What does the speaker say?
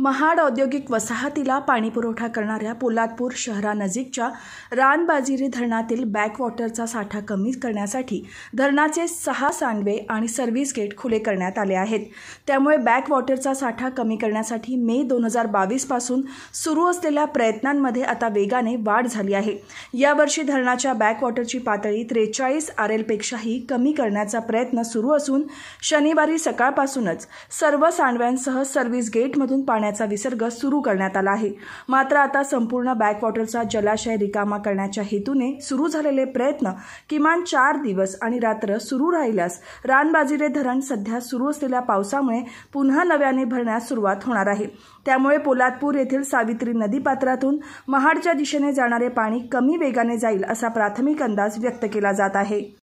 महाड औद्योगिक वसाहतीला पाणीपुरवठा करणाऱ्या पोलादपूर शहरानजीकच्या रानबाजिरी धरणातील बॅकवॉटरचा साठा कमी करण्यासाठी धरणाचे सहा सांडवे आणि सर्व्हिस गेट खुले करण्यात आले आहेत त्यामुळे बॅकवॉटरचा साठा कमी करण्यासाठी मे दोन हजार बावीसपासून सुरू असलेल्या प्रयत्नांमध्ये आता वेगाने वाढ झाली आहे यावर्षी धरणाच्या बॅकवॉटरची पातळी त्रेचाळीस आर एलपेक्षाही कमी करण्याचा प्रयत्न सुरू असून शनिवारी सकाळपासूनच सर्व सांडव्यांसह सर्व्हिस गेटमधून पाणी पाण्याचा विसर्ग सुरू करण्यात आला आहे मात्र आता संपूर्ण बॅकवॉटरचा जलाशय रिकामा करण्याच्या हेतूने सुरू झालेले प्रयत्न किमान चार दिवस आणि रात्र सुरू राहिल्यास रानबाजीरे धरण सध्या सुरू असलेल्या पावसामुळे पुन्हा नव्याने भरण्यास सुरुवात होणार आहे त्यामुळे पोलादपूर येथील सावित्री नदीपात्रातून महाडच्या दिशेने जाणारे पाणी कमी वेगाने जाईल असा प्राथमिक अंदाज व्यक्त केला जात आहे